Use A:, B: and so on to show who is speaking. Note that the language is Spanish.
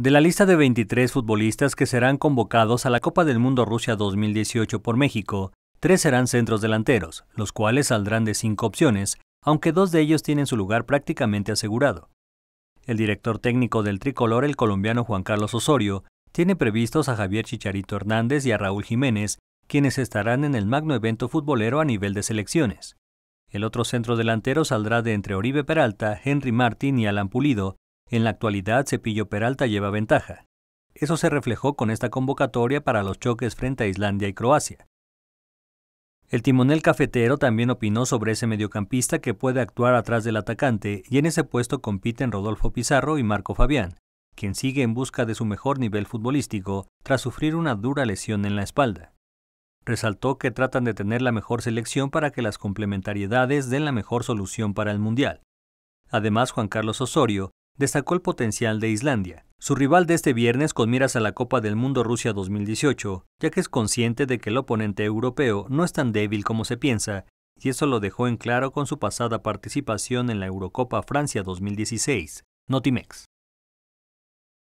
A: De la lista de 23 futbolistas que serán convocados a la Copa del Mundo Rusia 2018 por México, tres serán centros delanteros, los cuales saldrán de cinco opciones, aunque dos de ellos tienen su lugar prácticamente asegurado. El director técnico del tricolor, el colombiano Juan Carlos Osorio, tiene previstos a Javier Chicharito Hernández y a Raúl Jiménez, quienes estarán en el magno evento futbolero a nivel de selecciones. El otro centro delantero saldrá de entre Oribe Peralta, Henry Martín y Alan Pulido, en la actualidad, Cepillo Peralta lleva ventaja. Eso se reflejó con esta convocatoria para los choques frente a Islandia y Croacia. El timonel cafetero también opinó sobre ese mediocampista que puede actuar atrás del atacante y en ese puesto compiten Rodolfo Pizarro y Marco Fabián, quien sigue en busca de su mejor nivel futbolístico tras sufrir una dura lesión en la espalda. Resaltó que tratan de tener la mejor selección para que las complementariedades den la mejor solución para el Mundial. Además, Juan Carlos Osorio destacó el potencial de Islandia, su rival de este viernes con miras a la Copa del Mundo Rusia 2018, ya que es consciente de que el oponente europeo no es tan débil como se piensa, y eso lo dejó en claro con su pasada participación en la Eurocopa Francia 2016. Notimex.